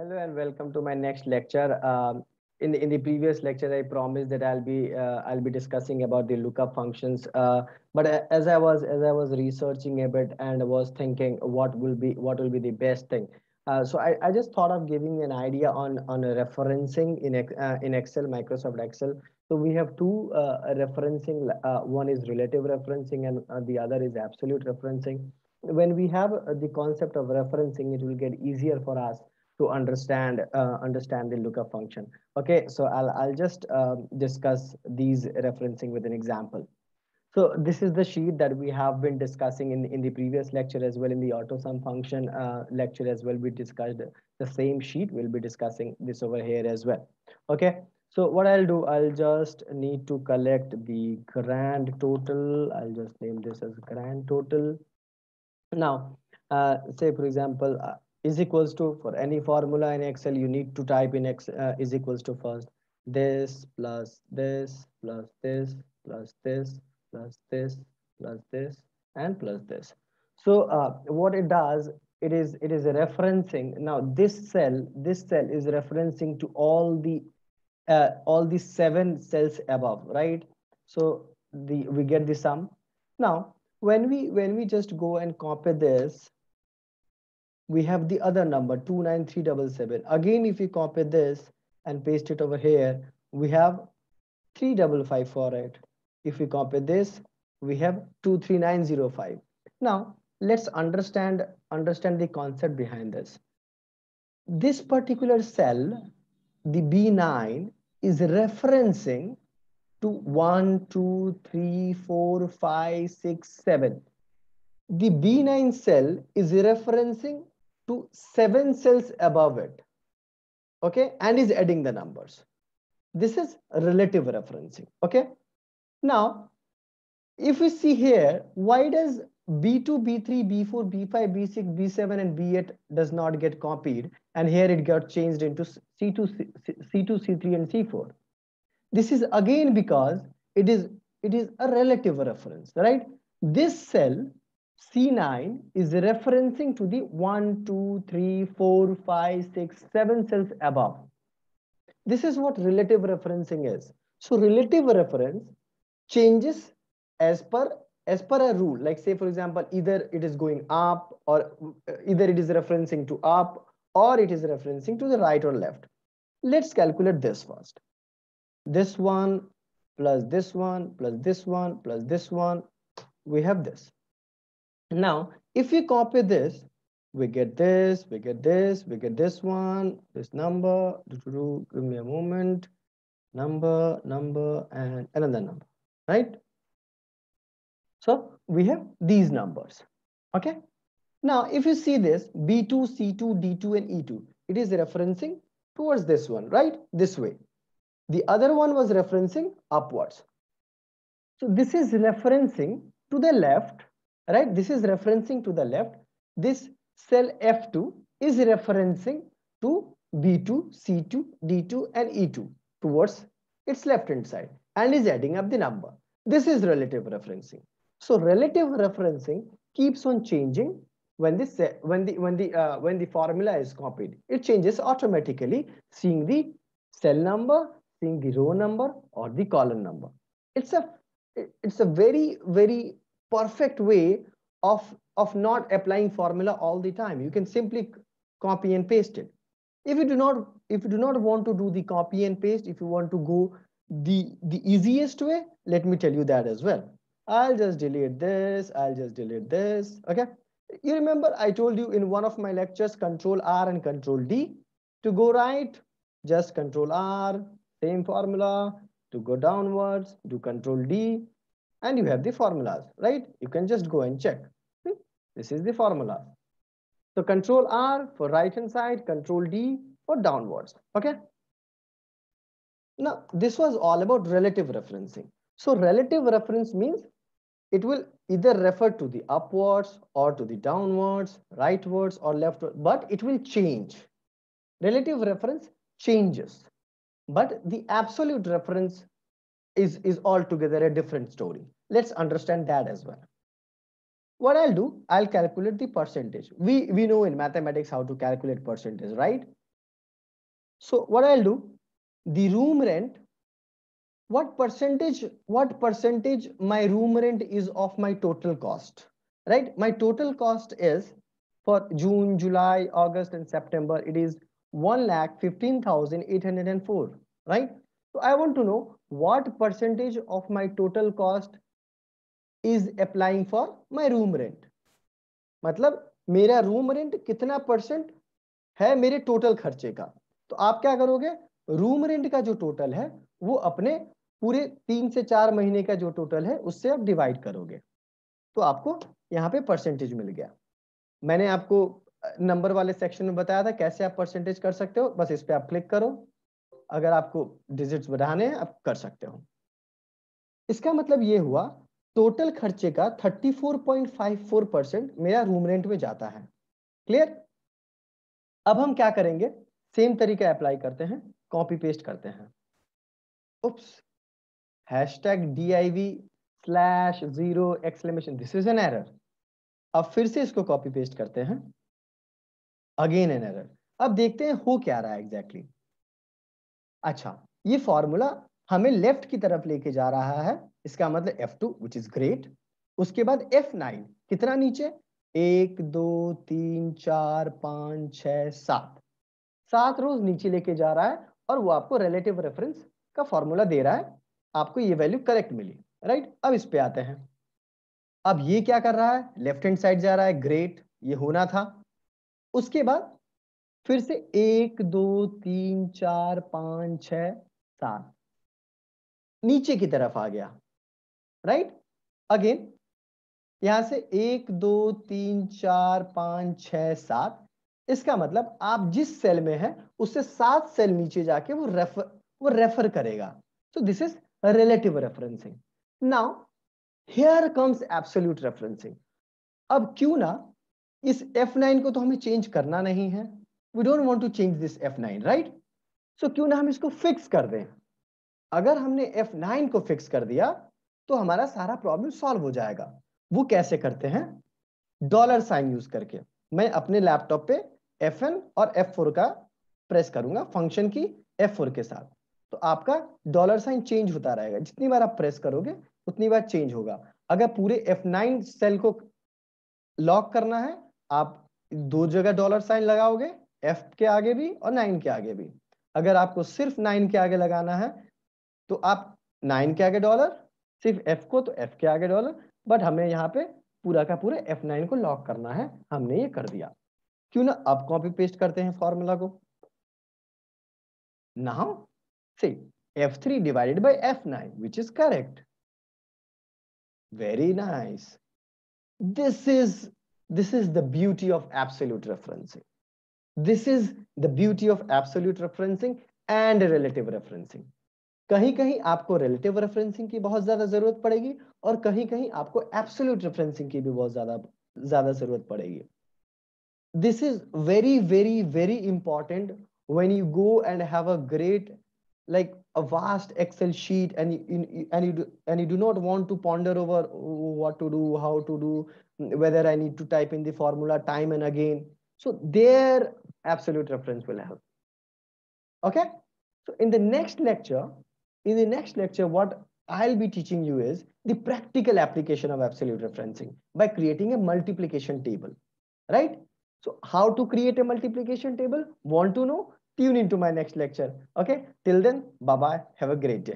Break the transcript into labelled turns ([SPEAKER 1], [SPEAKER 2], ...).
[SPEAKER 1] Hello and welcome to my next lecture. Um, in, the, in the previous lecture, I promised that I'll be uh, I'll be discussing about the lookup functions. Uh, but uh, as I was as I was researching a bit and was thinking what will be what will be the best thing. Uh, so I, I just thought of giving an idea on on referencing in uh, in Excel Microsoft Excel. So we have two uh, referencing. one is relative referencing and the other is absolute referencing. When we have the concept of referencing, it will get easier for us to understand uh, understand the lookup function. Okay, so I'll, I'll just um, discuss these referencing with an example. So this is the sheet that we have been discussing in, in the previous lecture as well in the AutoSum function uh, lecture as well. We discussed the same sheet. We'll be discussing this over here as well. Okay, so what I'll do, I'll just need to collect the grand total. I'll just name this as grand total. Now, uh, say for example, uh, is equals to for any formula in Excel, you need to type in X uh, is equals to first this plus this plus this plus this plus this plus this and plus this. So uh, what it does, it is it is referencing now this cell. This cell is referencing to all the uh, all the seven cells above, right? So the we get the sum. Now when we when we just go and copy this we have the other number 29377. Again, if we copy this and paste it over here, we have 355 for it. If we copy this, we have 23905. Now, let's understand, understand the concept behind this. This particular cell, the B9, is referencing to 1, 2, 3, 4, 5, 6, 7 the B9 cell is referencing to seven cells above it, okay, and is adding the numbers. This is relative referencing, okay? Now, if we see here, why does B2, B3, B4, B5, B6, B7, and B8 does not get copied. And here it got changed into C2, C2, C3, and C4. This is again because it is, it is a relative reference, right? This cell C9 is referencing to the 1, 2, 3, 4, 5, 6, 7 cells above. This is what relative referencing is. So relative reference changes as per as per a rule. Like say, for example, either it is going up or uh, either it is referencing to up or it is referencing to the right or left. Let's calculate this first. This one plus this one plus this one plus this one. We have this. Now, if we copy this, we get this, we get this, we get this one, this number, give me a moment, number, number, and another number, right? So we have these numbers, okay? Now, if you see this, B2, C2, D2, and E2, it is referencing towards this one, right? This way. The other one was referencing upwards. So this is referencing to the left right? This is referencing to the left. This cell F2 is referencing to B2, C2, D2, and E2 towards its left-hand side and is adding up the number. This is relative referencing. So relative referencing keeps on changing when the when the when the uh, when the formula is copied. It changes automatically, seeing the cell number, seeing the row number or the column number. It's a it's a very very perfect way of, of not applying formula all the time. You can simply copy and paste it. If you do not, if you do not want to do the copy and paste, if you want to go the, the easiest way, let me tell you that as well. I'll just delete this, I'll just delete this, okay? You remember I told you in one of my lectures, control R and control D. To go right, just control R, same formula. To go downwards, do control D, and you have the formulas, right? You can just go and check. See? This is the formula. So control R for right hand side, control D for downwards, okay? Now, this was all about relative referencing. So relative reference means it will either refer to the upwards or to the downwards, rightwards or leftwards, but it will change. Relative reference changes, but the absolute reference is, is altogether a different story. Let's understand that as well. What I'll do, I'll calculate the percentage. We, we know in mathematics how to calculate percentage, right? So what I'll do, the room rent, what percentage, what percentage my room rent is of my total cost, right? My total cost is for June, July, August, and September, it is 1,15,804, right? So I want to know what percentage of my total cost is applying for my room rent. मतलब मेरा room rent कितना percent है मेरे total खर्चे का तो आप क्या करोगे रूम रेंट का जो टोटल है वो अपने पूरे तीन से चार महीने का जो टोटल है उससे आप डिवाइड करोगे तो आपको यहाँ पे परसेंटेज मिल गया मैंने आपको नंबर वाले सेक्शन में बताया था कैसे आप परसेंटेज कर सकते हो बस इस पर आप क्लिक करो अगर आपको डिजिट्स बढ़ाने हैं आप कर सकते हो इसका मतलब ये हुआ टोटल खर्चे का 34.54 परसेंट मेरा रूम रेंट में जाता है क्लियर अब हम क्या करेंगे सेम तरीका अप्लाई करते हैं कॉपी पेस्ट करते हैं oops hash tag D I V slash zero exclamation this is an error अब फिर से इसको कॉपी पेस्ट करते हैं अगेन एन एरर अब देखते हैं हो क्या रहा है एग्जैक्टली exactly. अच्छा ये फॉर्मूला हमें लेफ्ट की तरफ लेके जा रहा है इसका मतलब F2 to which is great उसके बाद F9 कितना नीचे एक दो तीन चार पांच छ सात सात रोज नीचे लेके जा रहा है और वो आपको रिलेटिव रेफरेंस का फॉर्मूला दे रहा है आपको ये वैल्यू करेक्ट मिली राइट अब इस पे आते हैं अब ये क्या कर रहा है लेफ्ट हैंड साइड जा रहा है ग्रेट ये होना था उसके बाद फिर से एक दो तीन चार पांच छ सात नीचे की तरफ आ गया राइट अगेन यहां से एक दो तीन चार पांच छ सात इसका मतलब आप जिस सेल में है उससे सात सेल नीचे जाके वो रेफर वो रेफर करेगा so this is relative referencing now here comes absolute referencing अब क्यों ना इस F9 को तो हमें चेंज करना नहीं है we don't want to change this nine right so क्यों ना हम इसको फिक्स कर दें अगर हमने एफ नाइन को फिक्स कर दिया तो हमारा सारा प्रॉब्लम सॉल्व हो जाएगा वो कैसे करते हैं डॉलर साइन यूज करके मैं अपने लैपटॉप पे एन और फोर का प्रेस करूंगा फंक्शन की फोर के साथ तो आपका डॉलर साइन चेंज होता रहेगा जितनी बार आप प्रेस करोगे उतनी बार चेंज होगा अगर पूरे F9 सेल को लॉक करना है आप दो जगह डॉलर साइन लगाओगे एफ के आगे भी और नाइन के आगे भी अगर आपको सिर्फ नाइन के आगे लगाना है तो आप नाइन के आगे डॉलर सिर्फ एफ को तो एफ के आगे डॉलर बट हमें यहाँ पे पूरा का पूरा एफ नाइन को लॉक करना है हमने ये कर दिया क्यों ना अब कॉपी पेस्ट करते हैं फॉर्मूला को ना see F three divided by F nine which is correct very nice this is this is the beauty of absolute referencing This is the beauty of absolute referencing and relative referencing. कहीं कहीं आपको relative referencing की बहुत ज्यादा जरूरत पड़ेगी और कहीं कहीं आपको absolute referencing की भी बहुत ज्यादा ज्यादा जरूरत पड़ेगी This is very very very important when you go and have a great like a vast excel sheet and you, and you do, and you do not want to ponder over what to do how to do whether i need to type in the formula time and again so there absolute reference will help. Okay? So in the next lecture, in the next lecture, what I'll be teaching you is the practical application of absolute referencing by creating a multiplication table, right? So how to create a multiplication table? Want to know? Tune into my next lecture. Okay? Till then, bye-bye. Have a great day.